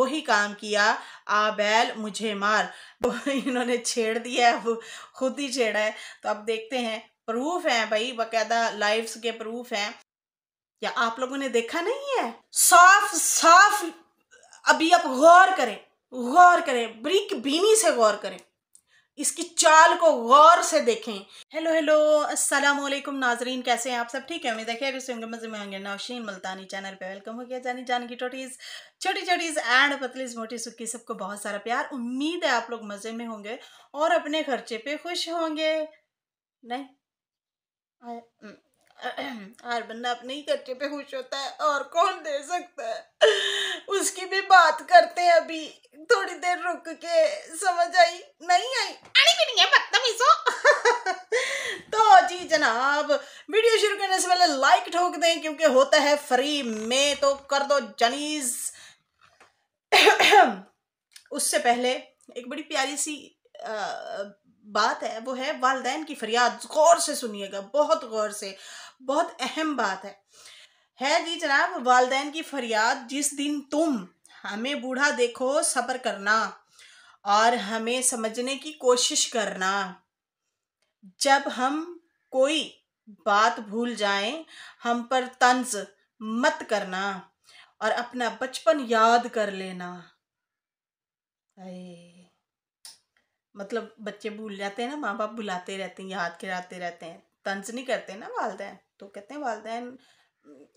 वही काम किया आ बैल मुझे मार तो इन्होंने छेड़ दिया है वो खुद ही छेड़ा है तो अब देखते हैं प्रूफ है भाई बकायदा लाइव्स के प्रूफ हैं या आप लोगों ने देखा नहीं है साफ साफ अभी आप गौर करें गौर करें ब्रिक बीनी से गौर करें इसकी चाल को गौर से देखें हेलो हेलो अस्सलाम वालेकुम नाजरीन कैसे हैं आप सब ठीक है उम्मीद है खैर से होंगे मज़े में होंगे नौशीन मुल्तानी चैनल पे वेलकम हो गया जानी जान की टोटीज़ छोटी छोटीज़ एंड पतलीज मोटी सुखी सबको बहुत सारा प्यार उम्मीद है आप लोग मज़े में होंगे और अपने खर्चे पे खुश होंगे नहीं mm. हर बंदा अपने ही खर्चे पे खुश होता है और कौन दे सकता है उसकी भी बात करते हैं अभी थोड़ी देर रुक के समझ आई नहीं आई अरे भी नहीं है बदतमीजो तो जी जनाब वीडियो शुरू करने से पहले लाइक ठोक दें क्योंकि होता है फ्री में तो कर दो जनीज उससे पहले एक बड़ी प्यारी सी आ, बात है वो है वालदेन की फरियाद गौर से सुनिएगा बहुत गौर से बहुत अहम बात है है जी जनाब वालदेन की फरियाद जिस दिन तुम हमें बूढ़ा देखो सब्र करना और हमें समझने की कोशिश करना जब हम कोई बात भूल जाएं हम पर तंज मत करना और अपना बचपन याद कर लेना अरे मतलब बच्चे भूल जाते हैं ना माँ बाप बुलाते रहते हैं याद कराते रहते हैं तंज नहीं करते ना वालदेन तो कहते हैं वालदेन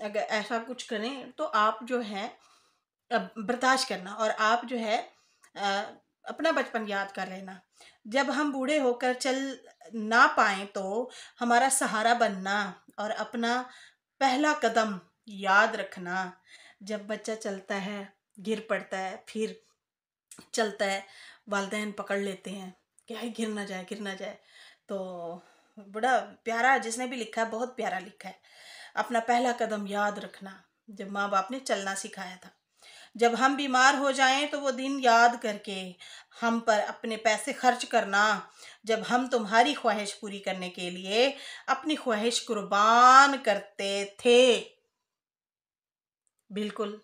अगर ऐसा कुछ करें तो आप जो है बर्दाश्त करना और आप जो है अपना बचपन याद कर लेना जब हम बूढ़े होकर चल ना पाए तो हमारा सहारा बनना और अपना पहला कदम याद रखना जब बच्चा चलता है गिर पड़ता है फिर चलता है वालदेन पकड़ लेते हैं है गिर ना जाए गिर ना जाए तो बड़ा प्यारा जिसने भी लिखा है बहुत प्यारा लिखा है अपना पहला कदम याद रखना जब माँ बाप ने चलना सिखाया था जब हम बीमार हो जाएं तो वो दिन याद करके हम पर अपने पैसे खर्च करना जब हम तुम्हारी ख्वाहिश पूरी करने के लिए अपनी ख्वाहिश कुर्बान करते थे बिल्कुल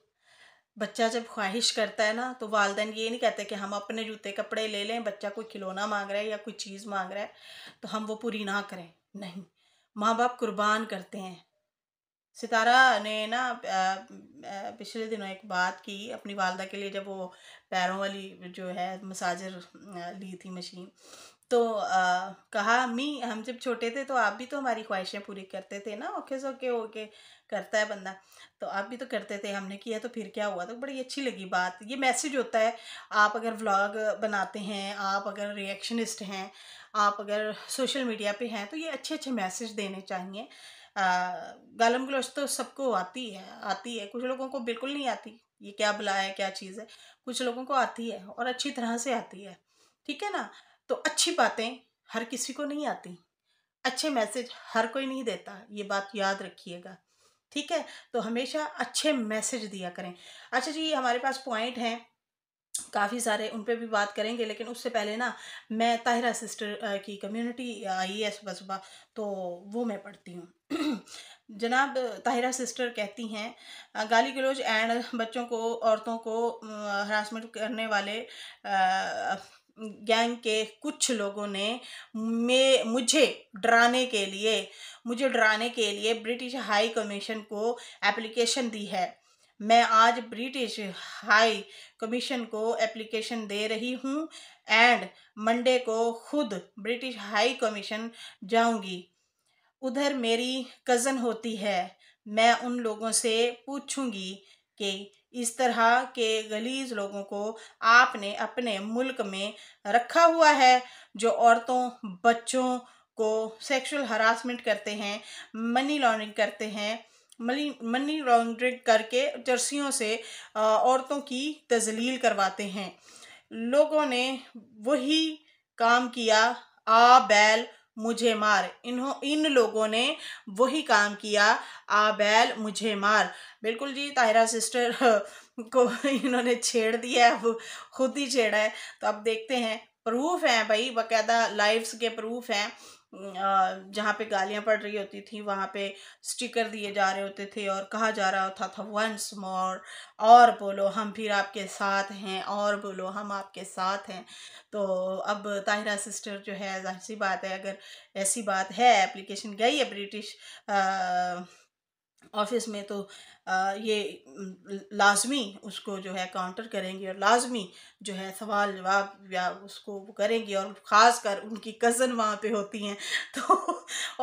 बच्चा जब ख्वाहिश करता है ना तो वालदेन ये नहीं कहते कि हम अपने जूते कपड़े ले लें बच्चा कोई खिलौना मांग रहा है या कोई चीज़ मांग रहा है तो हम वो पूरी ना करें नहीं माँ बाप कुर्बान करते हैं सितारा ने ना पिछले दिनों एक बात की अपनी वालदा के लिए जब वो पैरों वाली जो है मसाजर ली थी मशीन तो आ, कहा मी हम जब छोटे थे तो आप भी तो हमारी ख्वाहिशें पूरी करते थे ना ओके ओके ओके करता है बंदा तो आप भी तो करते थे हमने किया तो फिर क्या हुआ तो बड़ी अच्छी लगी बात ये मैसेज होता है आप अगर व्लॉग बनाते हैं आप अगर रिएक्शनिस्ट हैं आप अगर सोशल मीडिया पे हैं तो ये अच्छे अच्छे मैसेज देने चाहिए गालम गलोच तो सबको आती है आती है कुछ लोगों को बिल्कुल नहीं आती ये क्या बुला है क्या चीज़ है कुछ लोगों को आती है और अच्छी तरह से आती है ठीक है ना तो अच्छी बातें हर किसी को नहीं आती अच्छे मैसेज हर कोई नहीं देता ये बात याद रखिएगा ठीक है तो हमेशा अच्छे मैसेज दिया करें अच्छा जी हमारे पास पॉइंट हैं काफ़ी सारे उन पर भी बात करेंगे लेकिन उससे पहले ना मैं ताहिरा सिस्टर की कम्युनिटी आई है सुबह सुबह तो वो मैं पढ़ती हूँ जनाब ताहिरा सिस्टर कहती हैं गाली गलोज एंड बच्चों को औरतों को हरासमेंट करने वाले गैंग के कुछ लोगों ने मे मुझे डराने के लिए मुझे डराने के लिए ब्रिटिश हाई कमीशन को एप्लीकेशन दी है मैं आज ब्रिटिश हाई कमीशन को एप्लीकेशन दे रही हूँ एंड मंडे को खुद ब्रिटिश हाई कमीशन जाऊँगी उधर मेरी कज़न होती है मैं उन लोगों से पूछूंगी कि इस तरह के गलीज लोगों को आपने अपने मुल्क में रखा हुआ है जो औरतों बच्चों को सेक्सुअल हरासमेंट करते हैं मनी लॉन्ड्रिंग करते हैं मनी मनी लॉन्ड्रिंग करके जर्सियों से औरतों की तजलील करवाते हैं लोगों ने वही काम किया आ बैल मुझे मार इन्हों इन लोगों ने वही काम किया आ बैल मुझे मार बिल्कुल जी ताहिरा सिस्टर को इन्होंने छेड़ दिया है वो खुद ही छेड़ा है तो अब देखते हैं प्रूफ हैं भाई बाकायदा लाइव्स के प्रूफ हैं जहाँ पे गालियाँ पड़ रही होती थी वहाँ पे स्टिकर दिए जा रहे होते थे और कहा जा रहा होता था वंस मोर और बोलो हम फिर आपके साथ हैं और बोलो हम आपके साथ हैं तो अब ताहिरा सिस्टर जो है जाहिर सी बात है अगर ऐसी बात है एप्लीकेशन गई है ब्रिटिश ऑफिस में तो आ, ये लाजमी उसको जो है काउंटर करेंगी और लाजमी जो है सवाल जवाब या उसको करेंगी और ख़ास कर उनकी कज़न वहाँ पे होती हैं तो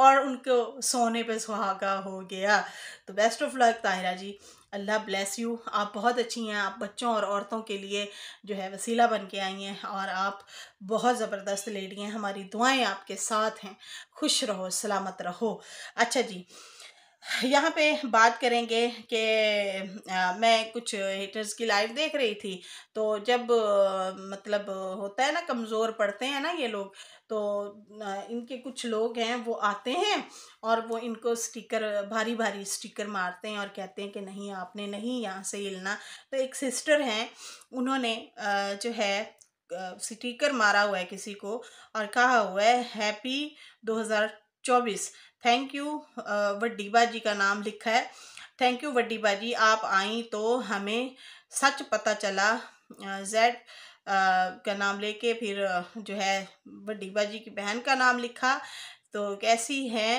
और उनको सोने पे सुहागा हो गया तो best of luck Tahira ji अल्लाह ब्लेस यू आप बहुत अच्छी हैं आप बच्चों और औरतों के लिए जो है वसीला बन के आई हैं और आप बहुत ज़बरदस्त लेडी हैं हमारी दुआएं आपके साथ हैं खुश रहो सलामत रहो अच्छा जी यहाँ पे बात करेंगे कि मैं कुछ हेटर्स की लाइव देख रही थी तो जब मतलब होता है ना कमज़ोर पड़ते हैं ना ये लोग तो इनके कुछ लोग हैं वो आते हैं और वो इनको स्टिकर भारी भारी स्टिकर मारते हैं और कहते हैं कि नहीं आपने नहीं यहाँ से हिलना तो एक सिस्टर हैं उन्होंने जो है स्टिकर मारा हुआ है किसी को और कहा हुआ है हैप्पी 2024 थैंक यू वड्डी बाजी का नाम लिखा है थैंक यू वड्डी बाजी आप आई तो हमें सच पता चला जेड uh, uh, का नाम लेके फिर uh, जो है वड्डी बाजी की बहन का नाम लिखा तो कैसी है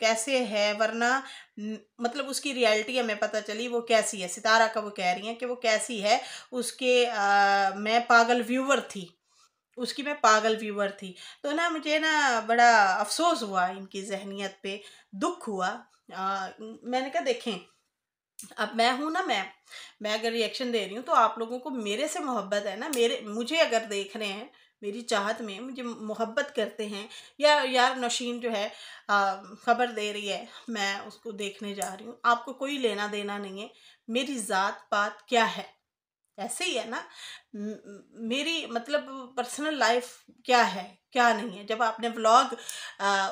कैसे है वरना मतलब उसकी रियलिटी हमें पता चली वो कैसी है सितारा का वो कह रही हैं कि वो कैसी है उसके आ, मैं पागल व्यूवर थी उसकी मैं पागल व्यूअर थी तो ना मुझे ना बड़ा अफसोस हुआ इनकी जहनीत पे दुख हुआ आ, मैंने कहा देखें अब मैं हूँ ना मैं मैं अगर रिएक्शन दे रही हूँ तो आप लोगों को मेरे से मोहब्बत है ना मेरे मुझे अगर देख रहे हैं मेरी चाहत में मुझे मोहब्बत करते हैं या यार नशीन जो है ख़बर दे रही है मैं उसको देखने जा रही हूँ आपको कोई लेना देना नहीं है मेरी ज़ात पात क्या है ऐसे ही है ना मेरी मतलब पर्सनल लाइफ क्या है क्या नहीं है जब आपने व्लॉग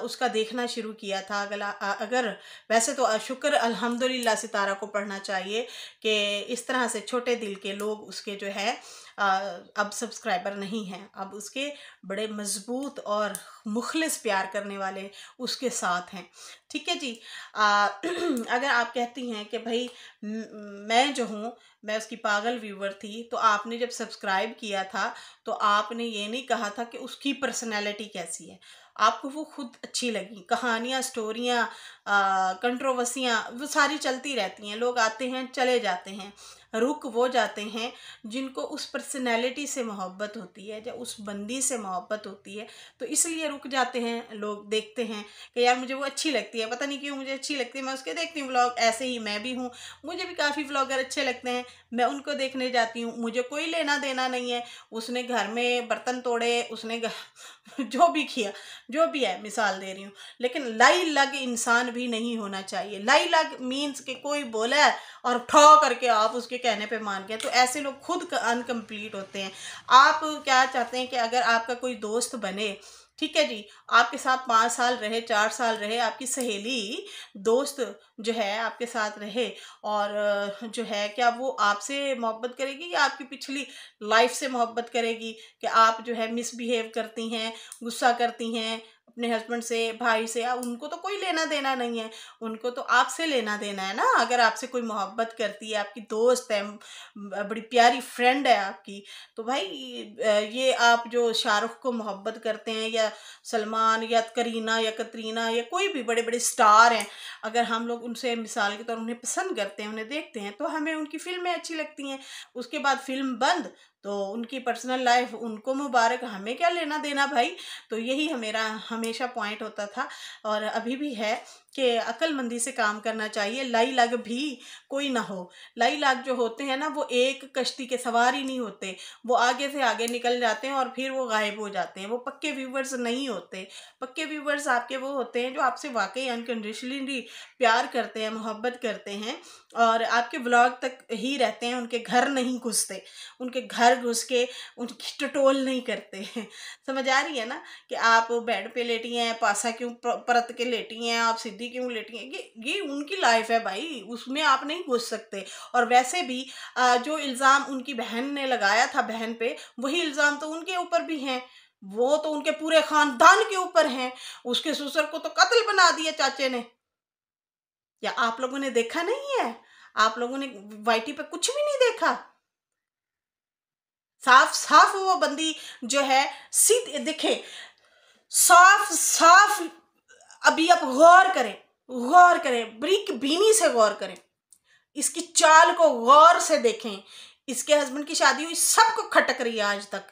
उसका देखना शुरू किया था अगला अगर वैसे तो शुक्र अल्हम्दुलिल्लाह सितारा को पढ़ना चाहिए कि इस तरह से छोटे दिल के लोग उसके जो है अब सब्सक्राइबर नहीं हैं अब उसके बड़े मज़बूत और मुखलिस प्यार करने वाले उसके साथ हैं ठीक है जी आ, अगर आप कहती हैं कि भाई मैं जो हूँ मैं उसकी पागल व्यूवर थी तो आपने जब सब्सक्राइब किया था तो आपने ये नहीं कहा था कि उसकी पर्सनैलिटी कैसी है आपको वो खुद अच्छी लगी कहानियाँ स्टोरियाँ कंट्रोवर्सियाँ वो सारी चलती रहती हैं लोग आते हैं चले जाते हैं रुक वो जाते हैं जिनको उस पर्सनैलिटी से मोहब्बत होती है या उस बंदी से मोहब्बत होती है तो इसलिए रुक जाते हैं लोग देखते हैं कि यार मुझे वो अच्छी लगती है पता नहीं क्यों मुझे अच्छी लगती है मैं उसके देखती हूँ ब्लॉग ऐसे ही मैं भी हूँ मुझे भी काफ़ी ब्लॉगर अच्छे लगते हैं मैं उनको देखने जाती हूँ मुझे कोई लेना देना नहीं है उसने घर में बर्तन तोड़े उसने जो भी किया जो भी है मिसाल दे रही हूँ लेकिन लाई लग इंसान भी नहीं होना चाहिए लाई लग मीन्स कि कोई बोला है और ठो करके आप उसके कहने पे मान गए तो ऐसे लोग खुद अनकम्प्लीट होते हैं आप क्या चाहते हैं कि अगर आपका कोई दोस्त बने ठीक है जी आपके साथ पाँच साल रहे चार साल रहे आपकी सहेली दोस्त जो है आपके साथ रहे और जो है क्या वो आपसे मोहब्बत करेगी या आपकी पिछली लाइफ से मोहब्बत करेगी कि आप जो है मिसबिहेव करती हैं गुस्सा करती हैं अपने हस्बैंड से भाई से उनको तो कोई लेना देना नहीं है उनको तो आपसे लेना देना है ना अगर आपसे कोई मोहब्बत करती है आपकी दोस्त है बड़ी प्यारी फ्रेंड है आपकी तो भाई ये आप जो शाहरुख को मोहब्बत करते हैं या सलमान या करीना या कतरीना या कोई भी बड़े बड़े स्टार हैं अगर हम लोग उनसे मिसाल के तौर उन्हें पसंद करते हैं उन्हें देखते हैं तो हमें उनकी फ़िल्में अच्छी लगती हैं उसके बाद फिल्म बंद तो उनकी पर्सनल लाइफ उनको मुबारक हमें क्या लेना देना भाई तो यही हमेरा हमेशा पॉइंट होता था और अभी भी है कि अक्लमंदी से काम करना चाहिए लाई लग भी कोई ना हो लाई लग जो होते हैं ना वो एक कश्ती के सवार ही नहीं होते वो आगे से आगे निकल जाते हैं और फिर वो गायब हो जाते हैं वो पक्के व्यूवर्स नहीं होते पक्के व्यूवर्स आपके वो होते हैं जो आपसे वाकई अनकंडीशनली प्यार करते हैं मोहब्बत करते हैं और आपके ब्लॉग तक ही रहते हैं उनके घर नहीं घुसते उनके घर घुस के उनकी टटोल नहीं करते हैं समझ आ रही है ना कि आप बेड पे लेटी हैं पासा क्यों परत के लेटी हैं आप सीधी सीढ़ी क्यों लेटी हैं ये उनकी लाइफ है भाई उसमें आप नहीं घुस सकते और वैसे भी जो इल्ज़ाम उनकी बहन ने लगाया था बहन पे वही इल्ज़ाम तो उनके ऊपर भी हैं वो तो उनके पूरे ख़ानदान के ऊपर हैं उसके ससुर को तो कत्ल बना दिया चाचे ने या आप लोगों ने देखा नहीं है आप लोगों ने वाइटी पे कुछ भी नहीं देखा साफ साफ वो बंदी जो है सीधे देखे साफ साफ अभी आप गौर करें गौर करें ब्रिक बीनी से गौर करें इसकी चाल को गौर से देखें इसके हस्बैंड की शादी हुई सबको खटक रही है आज तक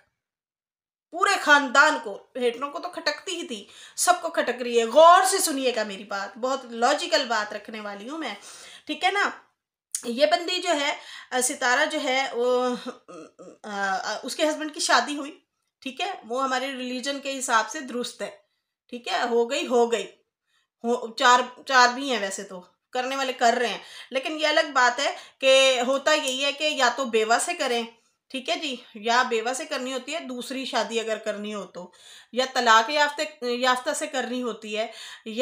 पूरे खानदान को हेटरों को तो खटकती ही थी सबको खटक रही है गौर से सुनिएगा मेरी बात बहुत लॉजिकल बात रखने वाली हूँ मैं ठीक है ना ये बंदी जो है सितारा जो है वो आ, उसके हस्बैंड की शादी हुई ठीक है वो हमारे रिलीजन के हिसाब से दुरुस्त है ठीक है हो गई हो गई हो चार चार भी हैं वैसे तो करने वाले कर रहे हैं लेकिन ये अलग बात है कि होता यही है कि या तो बेवा से करें ठीक है जी या बेवा से करनी होती है दूसरी शादी अगर करनी हो तो या तलाक याफ्ते याफ्ता से करनी होती है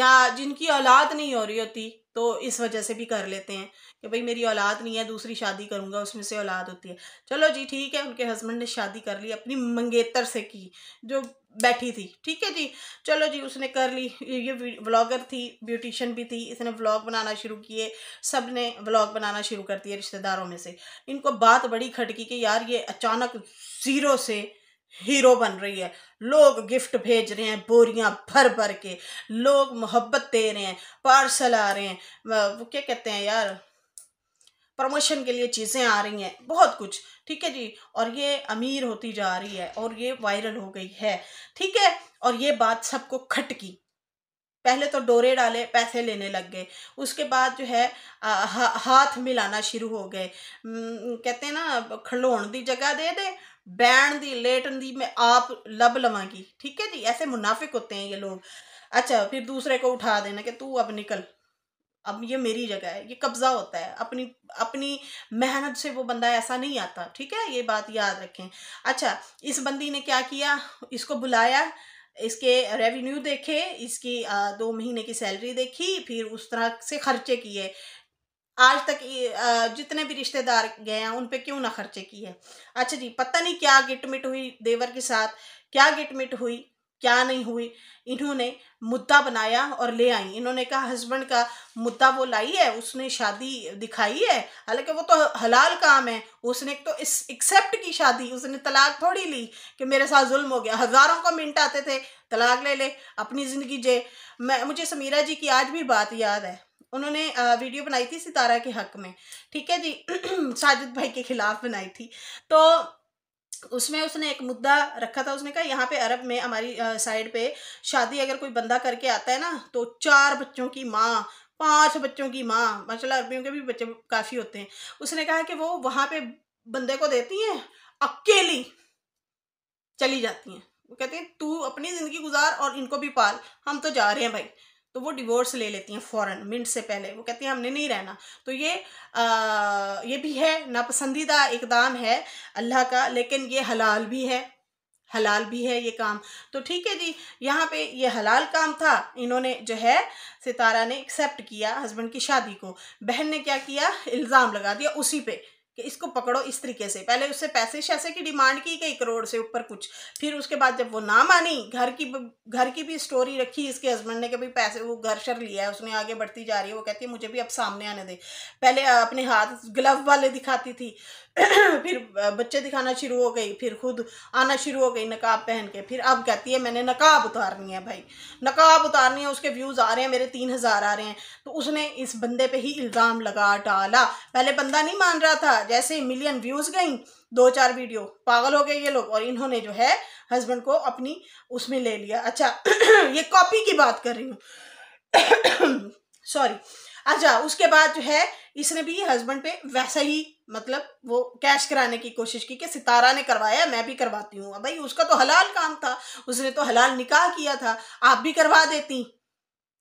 या जिनकी औलाद नहीं हो रही होती तो इस वजह से भी कर लेते हैं कि भाई मेरी औलाद नहीं है दूसरी शादी करूँगा उसमें से औलाद होती है चलो जी ठीक है उनके हस्बैंड ने शादी कर ली अपनी मंगेतर से की जो बैठी थी ठीक है जी चलो जी उसने कर ली ये व्लॉगर थी ब्यूटिशियन भी थी इसने व्लॉग बनाना शुरू किए सब ने व्लॉग बनाना शुरू कर दिया रिश्तेदारों में से इनको बात बड़ी खटकी कि यार ये अचानक ज़ीरो से हीरो बन रही है लोग गिफ्ट भेज रहे हैं बोरियां भर भर के लोग मोहब्बत दे रहे हैं पार्सल आ रहे हैं वो क्या कहते हैं यार प्रमोशन के लिए चीज़ें आ रही हैं बहुत कुछ ठीक है जी और ये अमीर होती जा रही है और ये वायरल हो गई है ठीक है और ये बात सबको खटकी पहले तो डोरे डाले पैसे लेने लग गए उसके बाद जो है हा, हाथ मिलाना शुरू हो गए कहते हैं ना खलोण दी जगह दे दे बैन दी लेटन दी मैं आप लब लवांगी ठीक है जी ऐसे मुनाफिक होते हैं ये लोग अच्छा फिर दूसरे को उठा देना कि तू अब निकल अब ये मेरी जगह है ये कब्जा होता है अपनी अपनी मेहनत से वो बंदा ऐसा नहीं आता ठीक है ये बात याद रखें अच्छा इस बंदी ने क्या किया इसको बुलाया इसके रेवेन्यू देखे इसकी दो महीने की सैलरी देखी फिर उस तरह से खर्चे किए आज तक जितने भी रिश्तेदार गए हैं उन पे क्यों ना खर्चे किए अच्छा जी पता नहीं क्या गिटमिट हुई देवर के साथ क्या गिटमिट हुई क्या नहीं हुई इन्होंने मुद्दा बनाया और ले आई इन्होंने कहा हस्बैंड का मुद्दा वो लाई है उसने शादी दिखाई है हालांकि वो तो हलाल काम है उसने तो इस एक्सेप्ट की शादी उसने तलाक थोड़ी ली कि मेरे साथ जुल्म हो गया हज़ारों को मिनट आते थे तलाक ले ले अपनी ज़िंदगी जे मैं मुझे समीरा जी की आज भी बात याद है उन्होंने वीडियो बनाई थी सितारा के हक में ठीक है जी साजिद भाई के ख़िलाफ़ बनाई थी तो उसमें उसने एक मुद्दा रखा था उसने कहा यहाँ पे अरब में हमारी साइड पे शादी अगर कोई बंदा करके आता है ना तो चार बच्चों की माँ पांच बच्चों की माँ माशाला अरबियों के भी बच्चे काफ़ी होते हैं उसने कहा कि वो वहाँ पे बंदे को देती हैं अकेली चली जाती हैं वो कहती हैं तू अपनी ज़िंदगी गुजार और इनको भी पाल हम तो जा रहे हैं भाई तो वो डिवोर्स ले लेती हैं फ़ौरन मिनट से पहले वो कहती हैं हमने नहीं रहना तो ये आ, ये भी है नापसंदीदा इकदाम है अल्लाह का लेकिन ये हलाल भी है हलाल भी है ये काम तो ठीक है जी यहाँ पे ये हलाल काम था इन्होंने जो है सितारा ने एक्सेप्ट किया हस्बैंड की शादी को बहन ने क्या किया इल्ज़ाम लगा दिया उसी पे कि इसको पकड़ो इस तरीके से पहले उससे पैसे शैसे की डिमांड की गई करोड़ से ऊपर कुछ फिर उसके बाद जब वो ना मानी घर की घर की भी स्टोरी रखी इसके हस्बैंड ने कि भाई पैसे वो घर शर लिया है उसने आगे बढ़ती जा रही है वो कहती है मुझे भी अब सामने आने दे पहले अपने हाथ ग्लव वाले दिखाती थी फिर बच्चे दिखाना शुरू हो गई फिर खुद आना शुरू हो गई नकाब पहन के फिर अब कहती है मैंने नकाब उतारनी है भाई नकाब उतारनी है उसके व्यूज़ आ रहे हैं मेरे तीन हज़ार आ रहे हैं तो उसने इस बंदे पे ही इल्ज़ाम लगा डाला पहले बंदा नहीं मान रहा था जैसे मिलियन व्यूज़ गई दो चार वीडियो पागल हो गए ये लोग और इन्होंने जो है हस्बैंड को अपनी उसमें ले लिया अच्छा ये कॉपी की बात कर रही हूँ सॉरी अच्छा उसके बाद जो है इसने भी हस्बैंड पे वैसा ही मतलब वो कैश कराने की कोशिश की कि सितारा ने करवाया मैं भी करवाती हूँ भाई उसका तो हलाल काम था उसने तो हलाल निकाह किया था आप भी करवा देती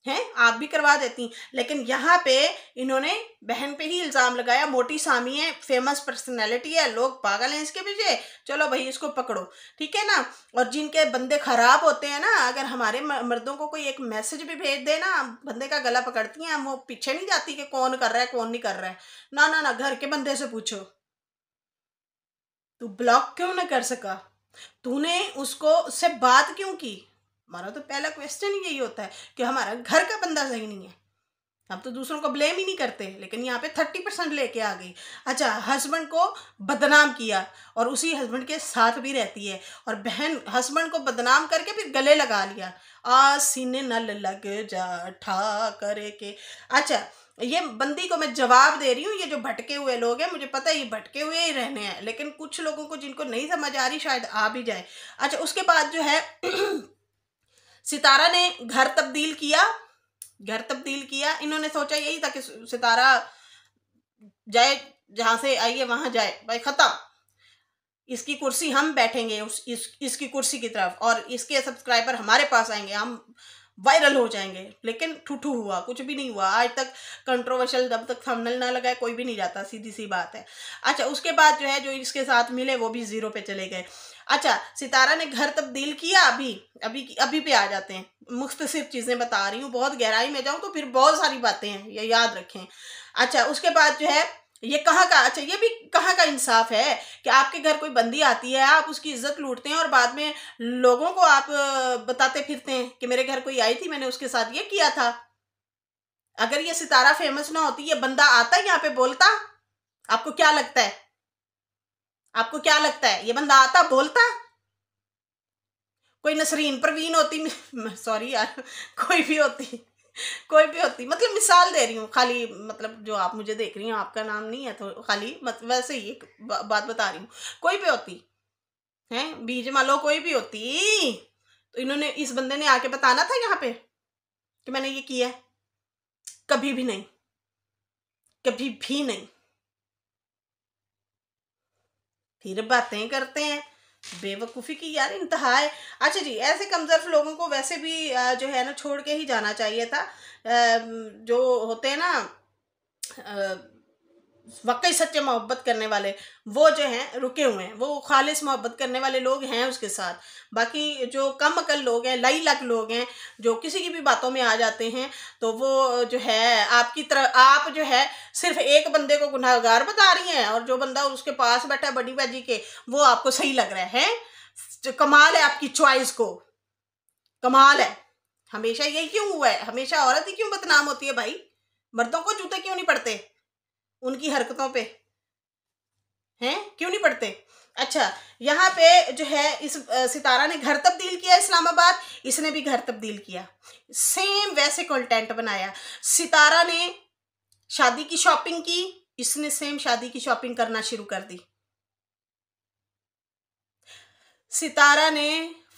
हैं आप भी करवा देती लेकिन यहाँ पे इन्होंने बहन पे ही इल्ज़ाम लगाया मोटी सामी है फेमस पर्सनैलिटी है लोग पागल हैं इसके पीछे चलो भाई इसको पकड़ो ठीक है ना और जिनके बंदे ख़राब होते हैं ना अगर हमारे मर्दों को कोई एक मैसेज भी भेज दे ना बंदे का गला पकड़ती हैं हम वो पीछे नहीं जाती कि कौन कर रहा है कौन नहीं कर रहा है ना ना ना घर के बंदे से पूछो तू ब्लॉक क्यों ना कर सका तूने उसको उससे बात क्यों की हमारा तो पहला क्वेश्चन यही होता है कि हमारा घर का बंदा सही नहीं है हम तो दूसरों को ब्लेम ही नहीं करते लेकिन यहाँ पे थर्टी परसेंट लेके आ गई अच्छा हस्बैंड को बदनाम किया और उसी हस्बैंड के साथ भी रहती है और बहन हस्बैंड को बदनाम करके फिर गले लगा लिया आ सीने नल लग जा ठा करे के अच्छा ये बंदी को मैं जवाब दे रही हूँ ये जो भटके हुए लोग हैं मुझे पता है ये भटके हुए ही रहने हैं लेकिन कुछ लोगों को जिनको नहीं समझ आ रही शायद आ भी जाए अच्छा उसके बाद जो है सितारा ने घर तब्दील किया घर तब्दील किया इन्होंने सोचा यही था कि सितारा जाए जहां से आई है वहां जाए भाई ख़त्म इसकी कुर्सी हम बैठेंगे उस इस इसकी कुर्सी की तरफ और इसके सब्सक्राइबर हमारे पास आएंगे हम वायरल हो जाएंगे लेकिन ठूठू हुआ कुछ भी नहीं हुआ आज तक कंट्रोवर्शियल जब तक थंबनेल ना लगाए कोई भी नहीं जाता सीधी सी बात है अच्छा उसके बाद जो है जो इसके साथ मिले वो भी ज़ीरो पे चले गए अच्छा सितारा ने घर तब्दील किया अभी अभी अभी पे आ जाते हैं मुख्त सिर्फ चीज़ें बता रही हूँ बहुत गहराई में जाऊँ तो फिर बहुत सारी बातें हैं ये याद रखें अच्छा उसके बाद जो है ये कहाँ का अच्छा ये भी कहाँ का इंसाफ है कि आपके घर कोई बंदी आती है आप उसकी इज्जत लूटते हैं और बाद में लोगों को आप बताते फिरते हैं कि मेरे घर कोई आई थी मैंने उसके साथ ये किया था अगर ये सितारा फेमस ना होती ये बंदा आता यहाँ पे बोलता आपको क्या लगता है आपको क्या लगता है ये बंदा आता बोलता कोई नसरीन परवीन होती सॉरी यार कोई भी होती कोई भी होती मतलब मिसाल दे रही हूँ खाली मतलब जो आप मुझे देख रही हो आपका नाम नहीं है तो खाली मत वैसे ही एक बा, बात बता रही हूँ कोई भी होती हैं बीज मालो कोई भी होती तो इन्होंने इस बंदे ने आके बताना था यहाँ पे कि मैंने ये किया कभी भी नहीं कभी भी नहीं फिर बातें करते हैं बेवकूफ़ी की यार इंतहा है अच्छा जी ऐसे कमज़र्फ लोगों को वैसे भी जो है ना छोड़ के ही जाना चाहिए था जो होते हैं ना वाकई सच्चे मोहब्बत करने वाले वो जो हैं रुके हुए हैं वो खालिस मोहब्बत करने वाले लोग हैं उसके साथ बाकी जो कम अकल लोग हैं लई लक लोग हैं जो किसी की भी बातों में आ जाते हैं तो वो जो है आपकी तरह आप जो है सिर्फ एक बंदे को गुनाहगार बता रही हैं और जो बंदा उसके पास बैठा है बड़ी बाजी के वो आपको सही लग रहा है कमाल है आपकी च्वाइस को कमाल है हमेशा यही क्यों हुआ है हमेशा औरत ही क्यों बदनाम होती है भाई मर्दों को जूते क्यों नहीं पड़ते उनकी हरकतों पे हैं क्यों नहीं पढ़ते अच्छा यहाँ पे जो है इस सितारा ने घर तब्दील किया इस्लामाबाद इसने भी घर तब्दील किया सेम वैसे कंटेंट बनाया सितारा ने शादी की शॉपिंग की इसने सेम शादी की शॉपिंग करना शुरू कर दी सितारा ने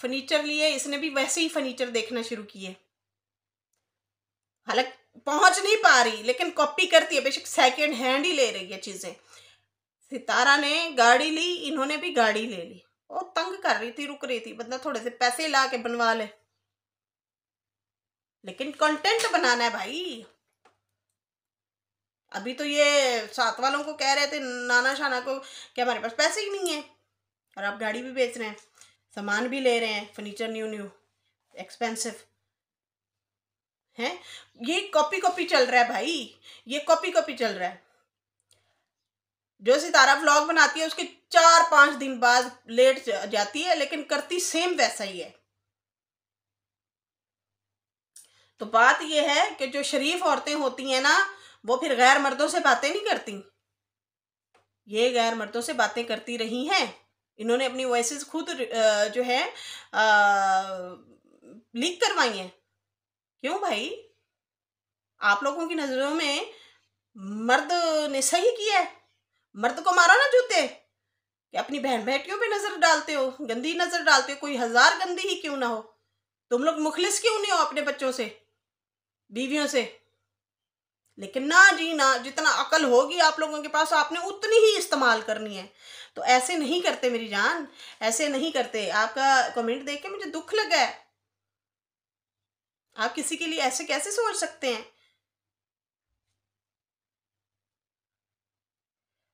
फर्नीचर लिए इसने भी वैसे ही फर्नीचर देखना शुरू किए हालांकि पहुंच नहीं पा रही लेकिन कॉपी करती है बेशक सेकेंड हैंड ही ले रही है चीज़ें सितारा ने गाड़ी ली इन्होंने भी गाड़ी ले ली और तंग कर रही थी रुक रही थी बंदा मतलब थोड़े से पैसे ला के बनवा ले लेकिन कंटेंट बनाना है भाई अभी तो ये साथ वालों को कह रहे थे नाना शाना को कि हमारे पास पैसे ही नहीं है और आप गाड़ी भी बेच रहे हैं सामान भी ले रहे हैं फर्नीचर न्यू न्यू एक्सपेंसिव हैं ये कॉपी कॉपी चल रहा है भाई ये कॉपी कॉपी चल रहा है जो सितारा व्लॉग बनाती है उसके चार पांच दिन बाद लेट जाती है लेकिन करती सेम वैसा ही है तो बात यह है कि जो शरीफ औरतें होती हैं ना वो फिर गैर मर्दों से बातें नहीं करती ये गैर मर्दों से बातें करती रही हैं इन्होंने अपनी वॉइस खुद जो है लीक करवाई हैं क्यों भाई आप लोगों की नजरों में मर्द ने सही किया है मर्द को मारा ना जूते कि अपनी बहन बेटियों पे नजर डालते हो गंदी नजर डालते हो कोई हजार गंदी ही क्यों ना हो तुम लोग मुखलिस क्यों नहीं हो अपने बच्चों से बीवियों से लेकिन ना जी ना जितना अकल होगी आप लोगों के पास आपने उतनी ही इस्तेमाल करनी है तो ऐसे नहीं करते मेरी जान ऐसे नहीं करते आपका कमेंट देख के मुझे दुख लगा है आप किसी के लिए ऐसे कैसे सोच सकते हैं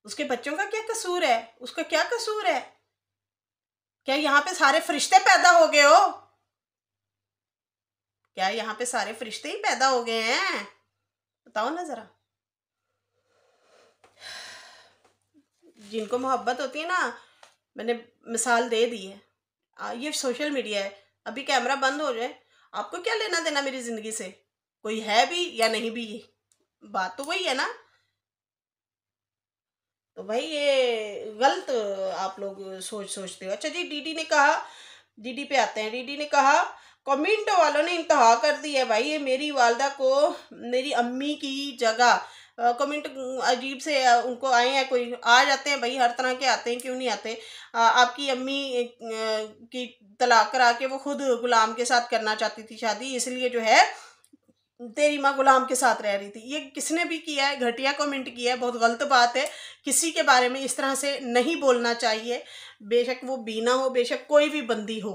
उसके बच्चों का क्या कसूर है उसका क्या कसूर है क्या यहाँ पे सारे फरिश्ते पैदा हो गए हो क्या यहाँ पे सारे फरिश्ते ही पैदा हो गए हैं बताओ ना जरा जिनको मोहब्बत होती है ना मैंने मिसाल दे दी है ये सोशल मीडिया है अभी कैमरा बंद हो जाए आपको क्या लेना देना मेरी ज़िंदगी से कोई है भी या नहीं भी बात तो वही है ना तो भाई ये गलत आप लोग सोच सोचते हो अच्छा जी डीडी ने कहा डीडी पे आते हैं डीडी ने कहा कमेंट वालों ने इंतहा कर दी है भाई ये मेरी वालदा को मेरी अम्मी की जगह कमेंट अजीब से उनको आए हैं कोई आ जाते हैं भाई हर तरह के आते हैं क्यों नहीं आते आपकी अम्मी की तलाक करा के वो खुद गुलाम के साथ करना चाहती थी शादी इसलिए जो है तेरी माँ गुलाम के साथ रह रही थी ये किसने भी किया है घटिया कमेंट किया है बहुत गलत बात है किसी के बारे में इस तरह से नहीं बोलना चाहिए बेशक वो बीना हो बेशक कोई भी बंदी हो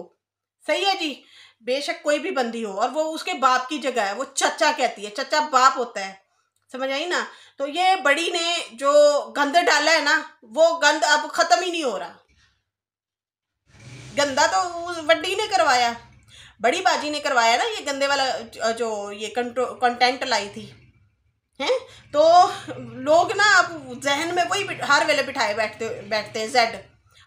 सही है जी बेशक कोई भी बंदी हो और वो उसके बाप की जगह है वो चचा कहती है चचा बाप होता है समझ आई ना तो ये बड़ी ने जो गंद डाला है ना वो गंद अब ख़त्म ही नहीं हो रहा गंदा तो वड्डी ने करवाया बड़ी बाजी ने करवाया ना ये गंदे वाला जो ये कंटेंट लाई थी हैं तो लोग ना अब जहन में वही हर वेले बिठाए बैठते बैठते हैं जेड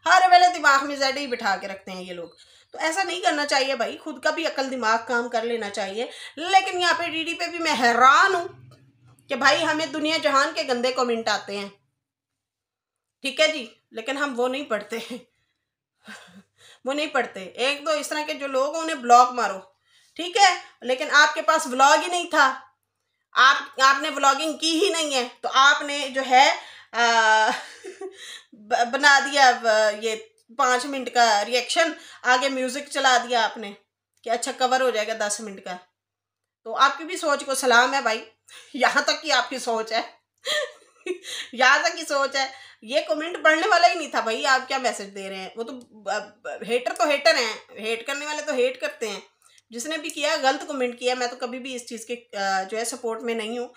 हर वेले दिमाग में जेड ही बिठा के रखते हैं ये लोग तो ऐसा नहीं करना चाहिए भाई खुद का भी अकल दिमाग काम कर लेना चाहिए लेकिन यहाँ पे डीडी पे भी मैं हैरान हूँ कि भाई हमें दुनिया जहान के गंदे कमेंट आते हैं ठीक है जी लेकिन हम वो नहीं पढ़ते वो नहीं पढ़ते एक दो इस तरह के जो लोग हैं उन्हें ब्लॉग मारो ठीक है लेकिन आपके पास ब्लॉग ही नहीं था आप आपने व्लॉगिंग की ही नहीं है तो आपने जो है आ, बना दिया ये पाँच मिनट का रिएक्शन आगे म्यूज़िक चला दिया आपने कि अच्छा कवर हो जाएगा दस मिनट का तो आपकी भी सोच को सलाम है भाई यहाँ तक की आपकी सोच है यहाँ तक की सोच है ये कमेंट पढ़ने वाला ही नहीं था भाई आप क्या मैसेज दे रहे हैं वो तो हेटर तो हेटर हैं हेट करने वाले तो हेट करते हैं जिसने भी किया गलत कमेंट किया मैं तो कभी भी इस चीज़ के जो है सपोर्ट में नहीं हूँ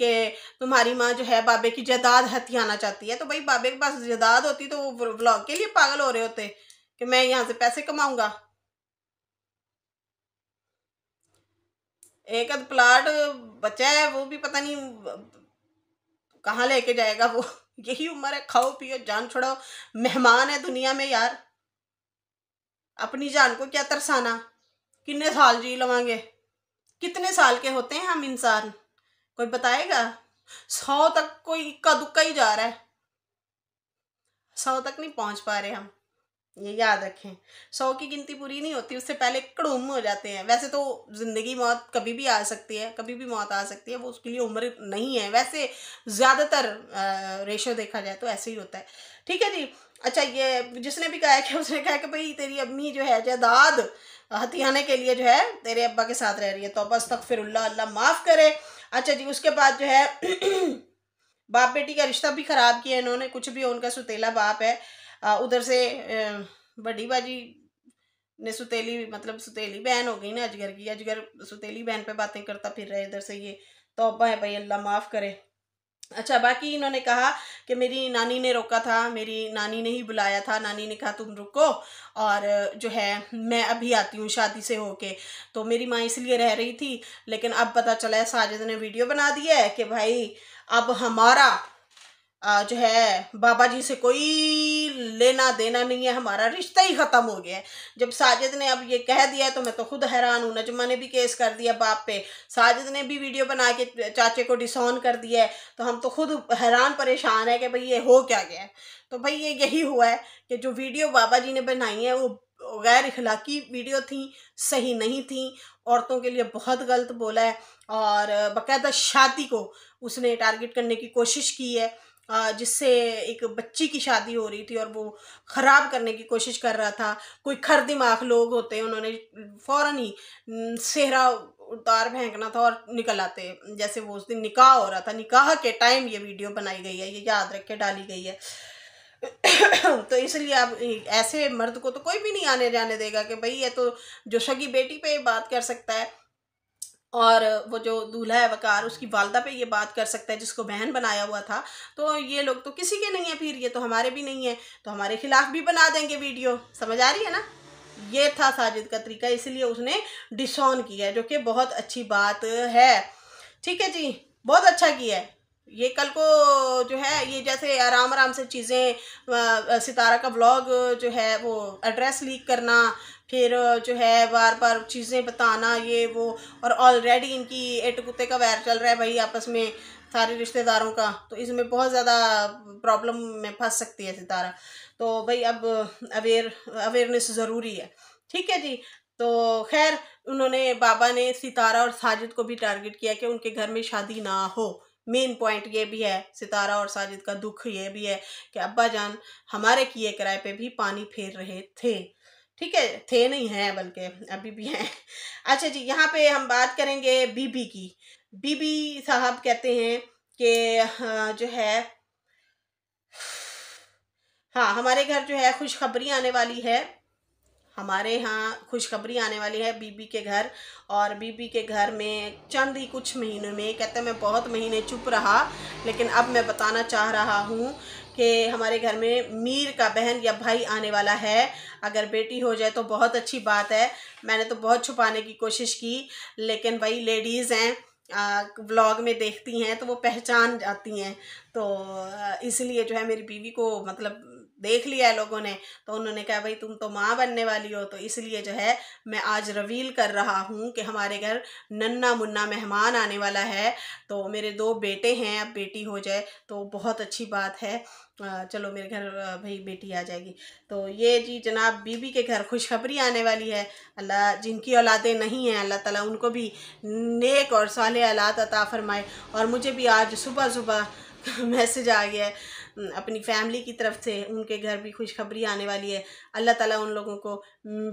कि तुम्हारी माँ जो है बाबे की जदाद हथियाना चाहती है तो भाई बाबे के पास जदाद होती तो वो व्लॉग के लिए पागल हो रहे होते कि मैं यहाँ से पैसे कमाऊँगा एक अद प्लाट बचा है वो भी पता नहीं कहाँ लेके जाएगा वो यही उम्र है खाओ पियो जान छोड़ो मेहमान है दुनिया में यार अपनी जान को क्या तरसाना कितने साल जी लवेंगे कितने साल के होते हैं हम इंसान कोई बताएगा सौ तक कोई इक्का दुक्का ही जा रहा है सौ तक नहीं पहुंच पा रहे हम ये याद रखें सौ की गिनती पूरी नहीं होती उससे पहले कड़ुम हो जाते हैं वैसे तो ज़िंदगी मौत कभी भी आ सकती है कभी भी मौत आ सकती है वो उसके लिए उम्र नहीं है वैसे ज़्यादातर रेशो देखा जाए तो ऐसे ही होता है ठीक है जी अच्छा ये जिसने भी कहा कि उसने कहा कि भाई तेरी अम्मी जो है जायदाद हथियाने के लिए जो है तेरे अब्बा के साथ रह रही है तो बस तक फिर अल्लाह माफ़ करे अच्छा जी उसके बाद जो है बाप बेटी का रिश्ता भी ख़राब किया इन्होंने कुछ भी उनका सुतेला बाप है उधर से बड़ी बाजी ने सुतेली मतलब सुतेली बहन हो गई ना अजगर की अजगर सुतेली बहन पे बातें करता फिर रहे इधर से ये तोबा है भाई अल्लाह माफ़ करे अच्छा बाकी इन्होंने कहा कि मेरी नानी ने रोका था मेरी नानी ने ही बुलाया था नानी ने कहा तुम रुको और जो है मैं अभी आती हूँ शादी से होके तो मेरी माँ इसलिए रह रही थी लेकिन अब पता चला है साजिद ने वीडियो बना दिया है कि भाई अब हमारा जो है बाबा जी से कोई लेना देना नहीं है हमारा रिश्ता ही ख़त्म हो गया है जब साजिद ने अब ये कह दिया तो मैं तो खुद हैरान हूँ नजमा ने भी केस कर दिया बाप पे साजिद ने भी वीडियो बना के चाचे को डिसऑन कर दिया है तो हम तो खुद हैरान परेशान है कि भाई ये हो क्या गया है तो भाई ये यही हुआ है कि जो वीडियो बाबा जी ने बनाई है वो गैर अखलाकी वीडियो थी सही नहीं थी औरतों के लिए बहुत गलत बोला है और बाकायदा शादी को उसने टारगेट करने की कोशिश की है जिससे एक बच्ची की शादी हो रही थी और वो ख़राब करने की कोशिश कर रहा था कोई खर दिमाग लोग होते हैं उन्होंने फ़ौर ही सेहरा उतार फेंकना था और निकल आते जैसे वो उस दिन निकाह हो रहा था निकाह के टाइम ये वीडियो बनाई गई है ये याद रख के डाली गई है तो इसलिए आप ऐसे मर्द को तो कोई भी नहीं आने जाने देगा कि भाई ये तो जो शगी बेटी पे बात कर सकता है और वो जो दूल्हा है वकार उसकी वालदा पे ये बात कर सकता है जिसको बहन बनाया हुआ था तो ये लोग तो किसी के नहीं है फिर ये तो हमारे भी नहीं है तो हमारे खिलाफ भी बना देंगे वीडियो समझ आ रही है ना ये था साजिद का तरीका इसलिए उसने डिसऑन किया जो कि बहुत अच्छी बात है ठीक है जी बहुत अच्छा किया है ये कल को जो है ये जैसे आराम आराम से चीज़ें सितारा का ब्लॉग जो है वो एड्रेस लीक करना फिर जो है बार बार चीज़ें बताना ये वो और ऑलरेडी इनकी एट कुत्ते का वैर चल रहा है भाई आपस में सारे रिश्तेदारों का तो इसमें बहुत ज़्यादा प्रॉब्लम में फंस सकती है सितारा तो भाई अब अवेयर अवेयरनेस ज़रूरी है ठीक है जी तो खैर उन्होंने बाबा ने सितारा और साजिद को भी टारगेट किया कि उनके घर में शादी ना हो मेन पॉइंट ये भी है सितारा और साजिद का दुख ये भी है कि अब्बा जान हमारे किए किराए पे भी पानी फेर रहे थे ठीक है थे नहीं हैं बल्कि अभी भी हैं अच्छा जी यहाँ पे हम बात करेंगे बीबी की बीबी साहब कहते हैं कि हाँ, जो है हाँ हमारे घर जो है खुशखबरी आने वाली है हमारे यहाँ खुशखबरी आने वाली है बीबी के घर और बीबी के घर में चंद ही कुछ महीनों में कहते हैं मैं बहुत महीने चुप रहा लेकिन अब मैं बताना चाह रहा हूँ कि हमारे घर में मीर का बहन या भाई आने वाला है अगर बेटी हो जाए तो बहुत अच्छी बात है मैंने तो बहुत छुपाने की कोशिश की लेकिन वही लेडीज़ हैं व्लॉग में देखती हैं तो वो पहचान जाती हैं तो इसलिए जो है मेरी बीवी को मतलब देख लिया है लोगों ने तो उन्होंने कहा भाई तुम तो माँ बनने वाली हो तो इसलिए जो है मैं आज रवील कर रहा हूँ कि हमारे घर नन्ना मुन्ना मेहमान आने वाला है तो मेरे दो बेटे हैं अब बेटी हो जाए तो बहुत अच्छी बात है चलो मेरे घर भाई बेटी आ जाएगी तो ये जी जनाब बीबी के घर खुशखबरी आने वाली है अल्लाह जिनकी औलादें नहीं हैं अल्लाह ताला उनको भी नेक और साले औलाद अता फरमाए और मुझे भी आज सुबह सुबह मैसेज आ गया है अपनी फैमिली की तरफ से उनके घर भी खुशखबरी आने वाली है अल्लाह ताला उन लोगों को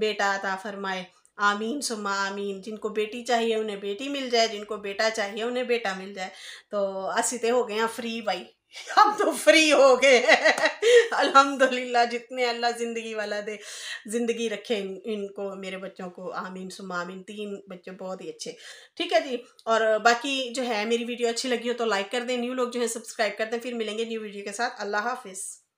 बेटा अता फरमाए आमीन सुमा आमीन जिनको बेटी चाहिए उन्हें बेटी मिल जाए जिनको बेटा चाहिए उन्हें बेटा मिल जाए तो असिते हो गए हैं फ्री भाई हम तो फ्री हो गए अल्हम्दुलिल्लाह जितने अल्लाह ज़िंदगी वाला दे ज़िंदगी रखे इन, इनको मेरे बच्चों को आमीन सुम आमीन तीन बच्चे बहुत ही अच्छे ठीक है जी और बाकी जो है मेरी वीडियो अच्छी लगी हो तो लाइक कर दें न्यू लोग जो है सब्सक्राइब कर दें फिर मिलेंगे न्यू वीडियो के साथ अल्लाह हाफिज़